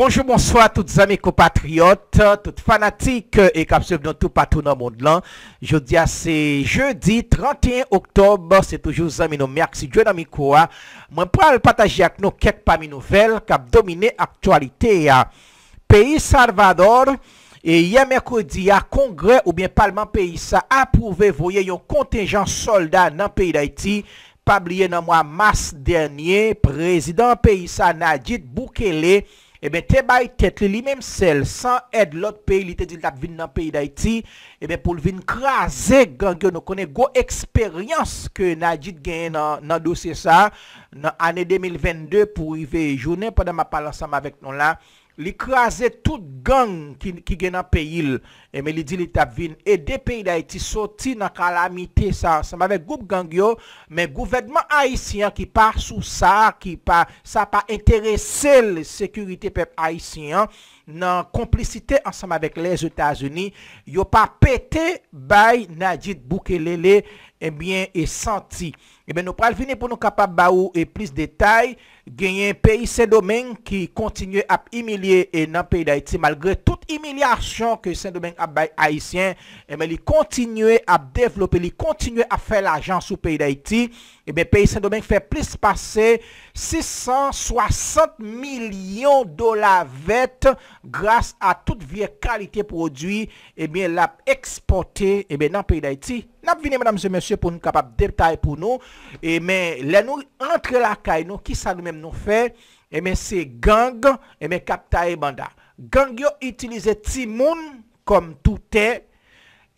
Bonjou monswa, tout zami ko patriot, tout fanatik e kap se vnen tout patou nan mond lan. Jodi a se jeudi 31 oktob, se toujou zami nou me aksidjou nan mi kou a. Mwen pral pataji ak nou kek pami nouvel kap domine aktualite ya. Pei Salvador, e ya mekodi ya kongre ou bien palman pei sa apouve voye yon kontenjan soldat nan pei da iti. Pabliye nan mwa mas denye, prezident pei sa na jit boukele. Ebe eh te bay tet li li menm sel san ed lot peyi li te dil tap vin nan peyi da iti Ebe eh pou vin kraze gangyo nou kone go eksperyans ke na jit gen nan dosye sa Nan ane 2022 pou i ve jounen pwede ma pal ansam avek nou la li krasè tout gang ki gen nan peyil, e me li di li tabvin, e de peyil ay ti soti nan kalamite sa, anseman vek goup gang yo, men gouvedman Haitian ki par sou sa, ki par sa pa interese le sekurite pepe Haitian, nan komplicite anseman vek les Etats-Unis, yo pa pete bay Najib Boukelele, e bien e santi, Emen eh nou pral vini pou nou kapap ba ou e plis detay genyen peyi Saint-Domingue ki kontinye ap emilye e nan peyi Daiti malgre tout emilye asyon ke Saint-Domingue ap bay Haitien. Emen eh li kontinye ap devlope, li kontinye ap fè l'ajan sou peyi Daiti emen eh peyi Saint-Domingue fè plis pase 660 milyon dola vet grase a tout vie kalite prodwi emen l'ap eksporte emen nan peyi Daiti. vinè mèdam se mèsyè pou nou kapap deptaè pou nou e mè lè nou antre lakay nou ki sa nou mèm nou fè e mè se gang e mè kaptaè banda gang yo itilize ti moun kom toutè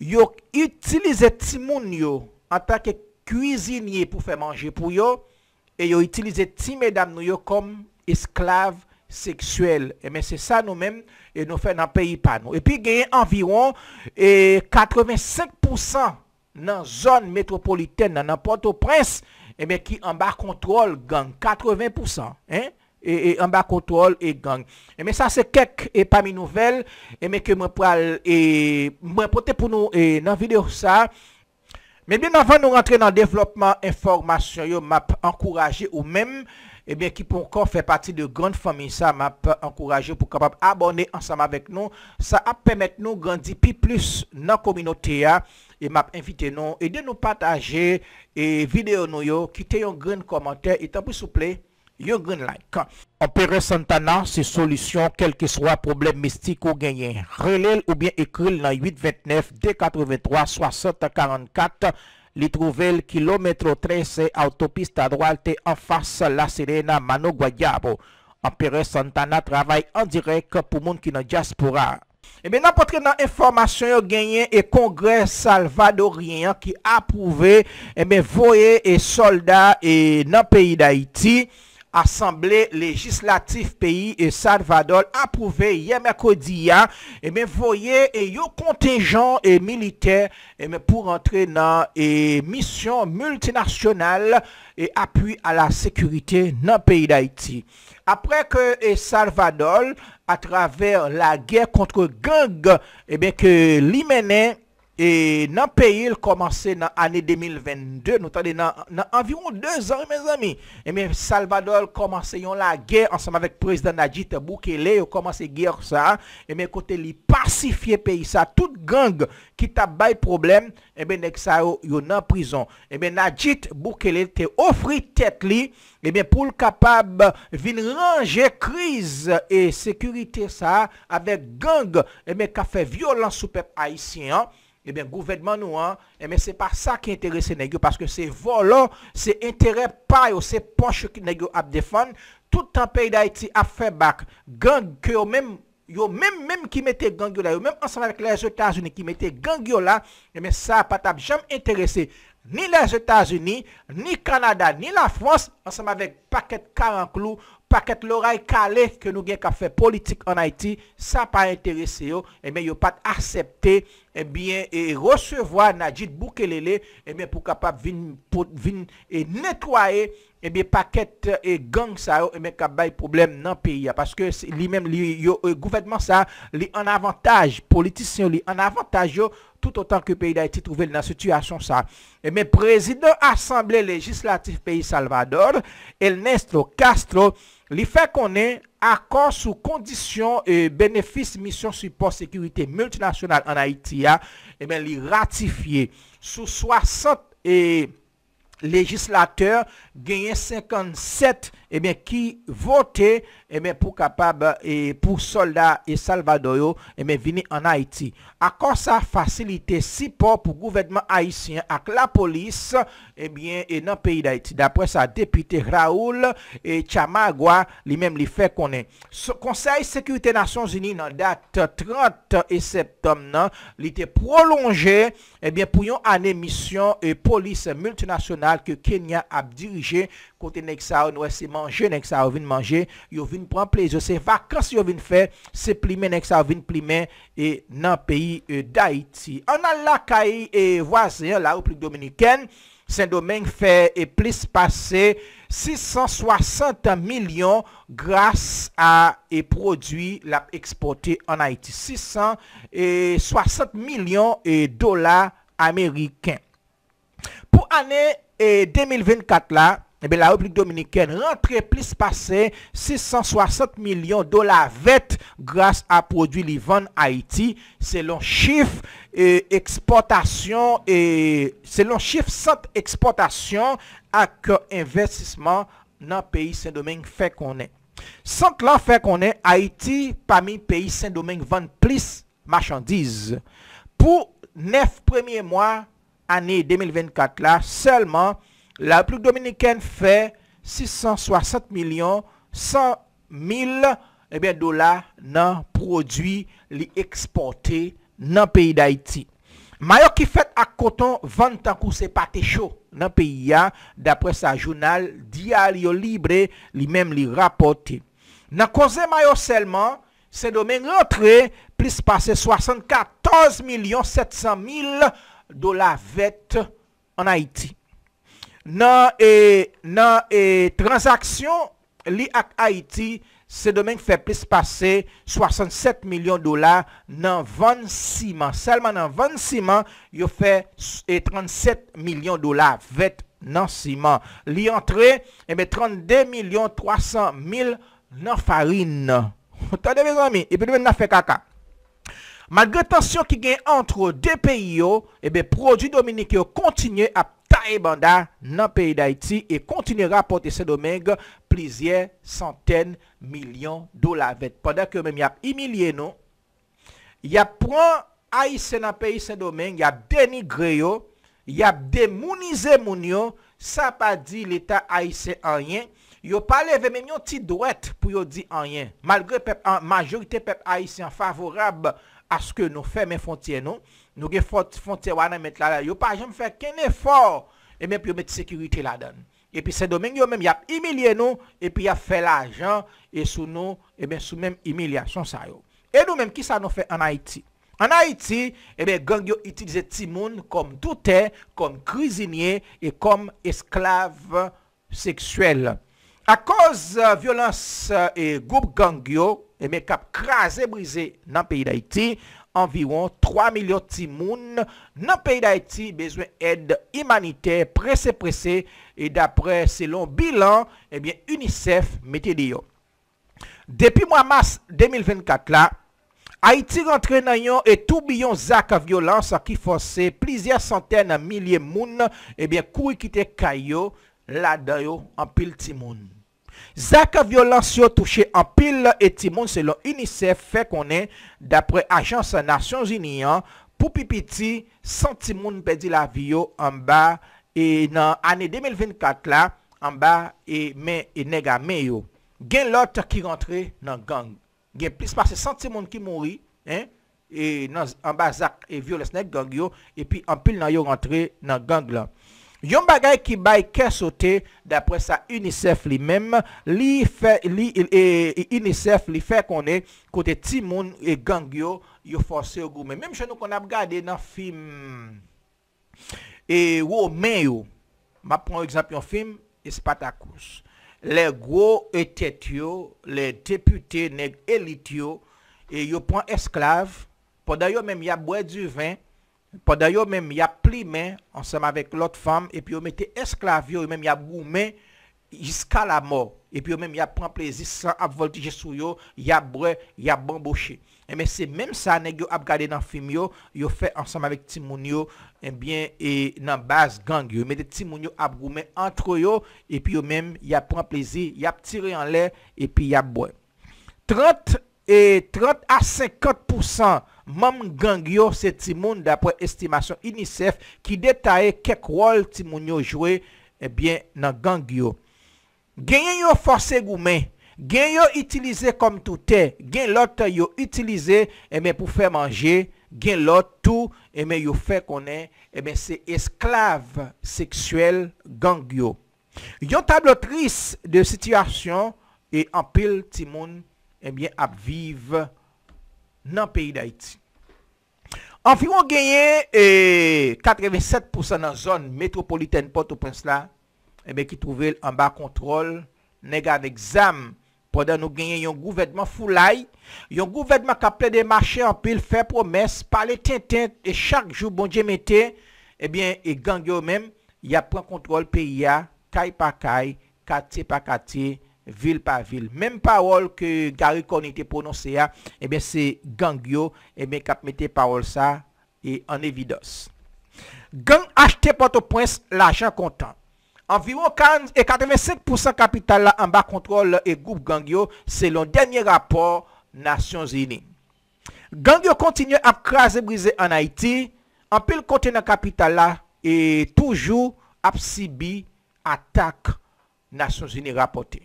yo itilize ti moun yo an takè kuisinye pou fè manje pou yo e yo itilize ti mèdam nou yo kom esklav seksuel e mè se sa nou mèm e nou fè nan peyi pa nou e pi genye anviron 85% nan zon metropoliten nan anponto prens e me ki anba kontrol gang 80% e anba kontrol e gang e eh me sa se kek e pami nouvel eh e me ke mwen pote pou nou nan videou sa me bin avan nou rentre nan developman informasyon yo map ankouraje ou men e me ki pou kon fe pati de gande fami sa map ankouraje pou kapap abone ansama vek nou sa ap pemet nou gandi pi plus nan kominote ya E map invite nou e de nou pataje e videyo nou yo. Kite yon gren komentèr et apou souple, yon gren like. An perè Santana, se solusyon kel ki swa problem mistik ou genyen. Relèl ou bien ekrel nan 829-283-6744, li trouvel kilometro 13 autopiste adwalte an fase la sirena Mano Guadiabo. An perè Santana, travay an direk pou moun ki nan diaspora. Ebe eh nan potre nan informasyon yo genyen e Kongres Salvadorien ki apouve ebe eh voye e soldat e nan peyi d'Haiti Assemble legislatif peyi Esar Vadoll apouve Yemek Odiya e eh mwen voye yo kontenjan e militer e eh mwen pou rentre nan e misyon multinasyonal e apuy a la sekurite nan peyi Daiti. Apre ke Esar Vadoll atraver la gen kontre gang e eh mwen ke li menen E nan peyil komanse nan ane 2022, nou tade nan anviron 2 an mè zami. E eh mè Salvador komanse yon la gè ansanm avèk prezdan Nadjit Boukele yon komanse gè yon sa. E mè kote li pasifiye pey sa. Tout gang ki eh tabay probleme, e mè nek sa yon nan prizon. E mè Nadjit Boukele te ofri tèt li, e mè pou l kapab vil range kriz e sekurite sa avèk gang e mè ka fe violent soupep Haitien an. E eh ben, gouvernement nou an, e men se pa sa ki interese negyo, paske se volon, se interer pa yo, se poche ki negyo ap defon, tout an peyi da iti ap febak, gangyo, yo menm menm ki mette gangyo la, yo menm ansanvek la Etajouni ki mette gangyo la, e eh men sa pat ap jam interese. Ni la Etats-Unis, ni Kanada, ni la Frans Ansem avek paket karanklou Paket loray kale ke nou gen ka fe politik an Haiti Sa pa interese yo euh, Eme yo pat aksepte Eme recevo a Nadjid Boukelele Eme pou kapap vin netwaye Eme paket gang sa yo Eme kap bay problem nan piya Paske li men li yo gouvedman sa Li an avantaj politisyon Li an avantaj yo tout autant que le pays d'Haïti trouvé dans situation ça. Et eh mais président assemblée législative pays Salvador, Ernesto Castro, lui fait qu'on est accord sous condition et bénéfice mission support sécurité multinationale en Haïti, et hein. eh bien ratifié sous 60 et legislateur genyen eh 57 e men ki vote e eh men pou kapab pou soldat e Salvador e eh men vini an Haiti akon sa fasilite sipo pou gouvedman Haitien ak la polis e men nan peyi d'Haiti d'apre sa depite Raoul e Chama Agwa li men li fe konen konsey Sekurite Nasyon Zini nan dat 30 e septem nan li te prolonje e men pou yon an emisyon e polis multinasional Ke Kenya ap dirije Kote nek sa ou noue se manje Nek sa ou vin manje Yo vin pran pleze Se vakans yo vin fe Se plime nek sa ou vin plime E nan peyi euh, d'Haiti Anan lakay e wazir la ouplik dominiken Sen domen fe e plis pase 660 milyon Gras a e prodwi Lap eksporte an Haiti 660 milyon dola ameriken Pou anè 2024 e, la, eh la Republik Dominikèn rentre plis pase 660 milyon dola vet grase a prodwi li vande Haiti selon chif sent eksportasyon ak investisman nan peyi Saint-Domingue fè konè. Sent lan fè konè, Haiti pami peyi Saint-Domingue vande plis marchandiz. Pou 9 premiè mwa... ane 2024 la, selman, la ouplouk dominikèn fè 660 milyon 100 mil do la nan prodwi li eksportè nan peyi d'Haïti. Mayò ki fè ak koton 20 an kou se patè chou nan peyi ya, d'apre sa jounal, di a li yo libre, li mèm li rapotè. Nan konzè mayò selman, se domen rentre, plis pasè 74 milyon 700 mil dola do la vet an Haiti. E, nan e transaksyon li ak Haiti, se domen fè pés pase 67 milyon do la nan 26 man. Salman nan 26 man, yo fè 37 e milyon do la vet nan 6 man. Li antre, ebe 32 milyon 300 mil nan farin nan. Tade vizami, ebe dwen nan fè kaka. Malgre tansyon ki gen antro de peyi non? yo, ebe projou Dominik yo kontinye ap ta ebanda nan peyi da iti e kontinye rapote se domen gwa plizye santen milyon do la vet. Padak yo men mi ap imilye nou, ya pran aise nan peyi se domen, ya denigre yo, ya demounize moun yo, sa pa di lita aise anyen, yo pale ve men yon ti dwet pou yo di anyen. Malgre pep majorite pep aise yon favorab aise, Aske nou fe men fonteye non? nou, nou gen fonteye wane met la la yo pa, jen me fe ken efor, e men pi yo met sekurite la dan. E pi se domen yo men yap imilye nou, e pi yap fe la ajan, e sou nou, e men sou men imilya, son sa yo. E nou men ki sa nou fe an Haiti? An Haiti, e men gang yo itilize timoun kom doutè, kom kriziniye, e kom esklav sekswèl. A koz euh, violans e euh, goup gangyo, e eh men kap kraze brize nan peyi da iti, anviron 3 milyon ti moun nan peyi da iti bezwen ed imanite prese prese e dapre selon bilan, e eh ben UNICEF metediyo. Depi mwa mars 2024 la, a iti rentre nan yon etou biyon zak a violans a ki fonse plizia santen a milyon moun, e ben koui kite kayo la dayo anpil ti moun. Zak a violans yo touche an pil la eti moun se lo inise fe konen dapre Ajansanasyon Zinian pou pipiti 100 ti moun pedi la vi yo an ba e nan ane 2024 la an ba e nega men yo. Gen lot ki rentre nan gang. Gen plis pase 100 ti moun ki mouri en ba zak e violans net gang yo e pi an pil nan yo rentre nan gang la. Yon bagay ki bay kè sote, dapre sa UNICEF li mèm, li fè, li, e, e, e, UNICEF li fè konè, kote timoun e gangyo, yo fòrse yo goumè. Mèm chè nou kon ap gade nan film, e, wò men yo, ma pon ekzap yon film, espatakous. Le gou etet yo, le tepute neg elit yo, e yo pon esklav, poda yo mèm ya bwè du vin, Poda yo menm, ya pli men, ansem avèk lòt fòm, epi yo mette esklav yo, yo menm, ya broumen, jiska la mor. Epi yo menm, ya pran plizi, san ap voltije sou yo, ya brè, ya bon bòshè. Emen, se menm sa, neg yo ap gade nan film yo, yo fè ansem avèk timoun yo, enbyen, eh nan bas gang yo, yo mette timoun yo, ap broumen, antro yo, epi yo menm, ya pran plizi, ya ptire an lè, epi ya brè. 30 et 30 à 50%, Mam gangyo se ti moun dapre estimasyon inisef ki detaye kek wol ti moun yo jwe nan gangyo. Gen yon fase goumen, gen yon itilize kom touten, gen lot yo itilize pou fe manje, gen lot tou yo fe konen, se esklave seksuel gangyo. Yon tablotris de sityasyon e apil ti moun apvive. nan peyi d'Haïti. Environ genyen, 87% e, nan zon metropolitane Port-au-Prince la, ebe eh ki trouvel an ba kontrol, nega an exam, podan nou genyen yon gouvedman foulay, yon gouvedman ka ple de mache, an pey l fe promes, pale ten bon eh ten, e chak jou bon jemete, ebyen e gangyo men, ya pran kontrol peyi ya, kay pa kay, katye pa katye, ebyen, Vil pa vil. Mem parol ke Gary Cornet prononse eh eh a, e ben se gangyo, e ben kap mette parol sa, e an evidos. Gang achete pato pwens la jan kontan. Anviron 85% kapital eh, la an bak kontrol e goup gangyo, se lon denye rapor, Nasyon Zini. Gangyo kontinye ap kraze brize an Haiti, an pel konten an kapital la, e toujou ap sibi atak Nasyon Zini rapote.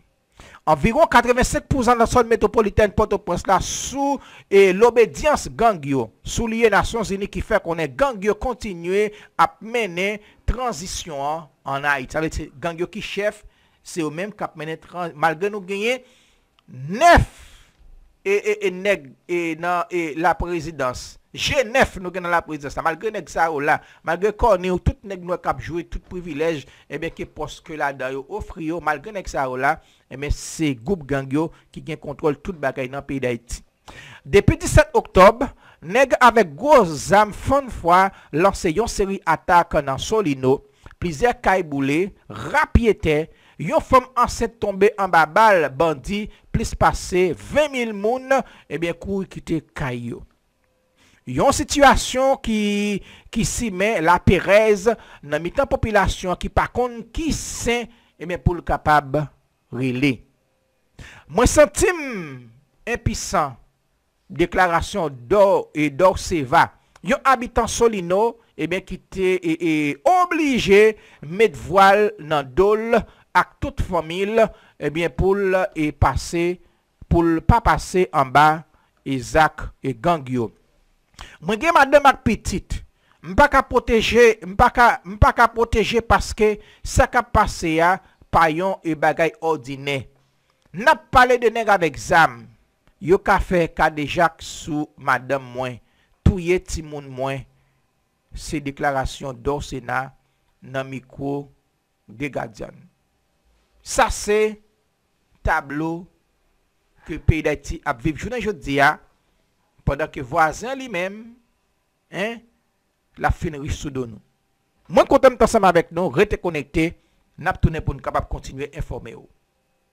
Environ 87% la son metropolitane potoprens la sou l'obedyans gangyo, sou liye nasyon zini ki fè konen gangyo kontinye ap mene transisyon an Haït. Alè te gangyo ki chef, se ou menm kap mene transisyon, mal gen nou genye, nef e neg nan la prezidans. Genèf nou gen nan la prezè sa, malgré nèk sa ou la, malgré konè ou tout nèk nou akap jwè, tout privilèj, e eh mèk ki poske la dayo, ofri yo, malgré nèk sa ou la, e eh mèk se goup gangyo ki gen kontrol tout bagay nan piy da iti. Depi 17 oktob, nèk avek gòz am fon fwa lansè yon seri atak nan sol ino, plizè kaiboulè, rapyète, yon fòm ansè tombe an babal bandi, plis pase 20.000 moun, e eh mèk kou kite kanyo. Yon situasyon ki si men la pereze nan mitan popilasyon ki pakon ki sen e men pou l kapab rile. Mwen sentim empisan deklarasyon do e do se va. Yon abitan solino e men kite e, e oblije met voal nan dol ak tout fomil e men e pou l pa pase an ba e zak e gangyom. Mwen gen madem ak pitit Mpa ka poteje Mpa ka poteje paske Sa ka pase ya Payon e bagay ordine Na pale dene gade exam Yo ka fe kade jak sou Madem mwen Touye timoun mwen Se deklarasyon do sena Nan mikwo de gadyan Sa se Tablo Ke peyda ti ap vib Jounen jodi ya Pendan ki vwazan li men, la fin wish sou do nou. Mwen konten mwen tansama vek nou, rete konekte, nap tou ne pou nou kapap kontinwe informe ou.